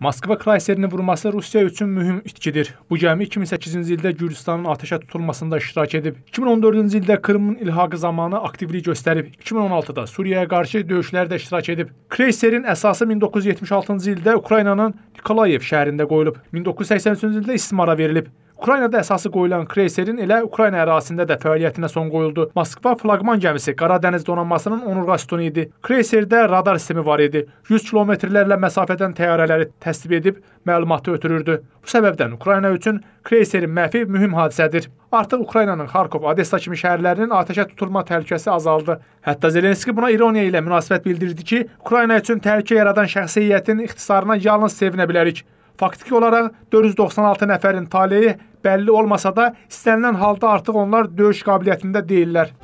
Moskva krayserini vurması Rusiya üçün mühüm itkidir. Bu gəmi 2008-ci ildə Gürcüstanın atəşə tutulmasında iştirak edib. 2014-cü ildə Krımın ilhaqı zamanı aktivlik göstərib. 2016-da Suriyaya qarşı döyüşlərdə iştirak edib. Kreyserin əsası 1976-cı ildə Ukraynanın Nikolayev şəhərində qoyulub. 1983-cü ildə istismara verilib. Ukraynada əsası qoyulan kreyserin elə Ukrayna ərazisində də fəaliyyətinə son qoyuldu. Moskva flaqman gəmisi Qara dəniz donanmasının onurğa sütunu idi. Kreyserdə radar sistemi var idi. 100 kilometrlərlə məsafədən təyyarələri təsbib edib məlumatı ötürürdü. Bu səbəbdən Ukrayna üçün kreyserin məhvi mühüm hadisədir. Artıq Ukraynanın Xarkov, Odessa kimi şəhərlərinin atəşə tutulma təhlükəsi azaldı. Hətta Zelenski buna ironiya ilə münasibət bildirdi ki, Ukrayna üçün təhlükə yaradan şəxsiyyətin ixtisarına yalnız sevinə bilərik. Faktiki olaraq 496 nəfərin taleyi bəlli olmasa da, istənilən halda artıq onlar döyüş qabiliyyətində deyillər.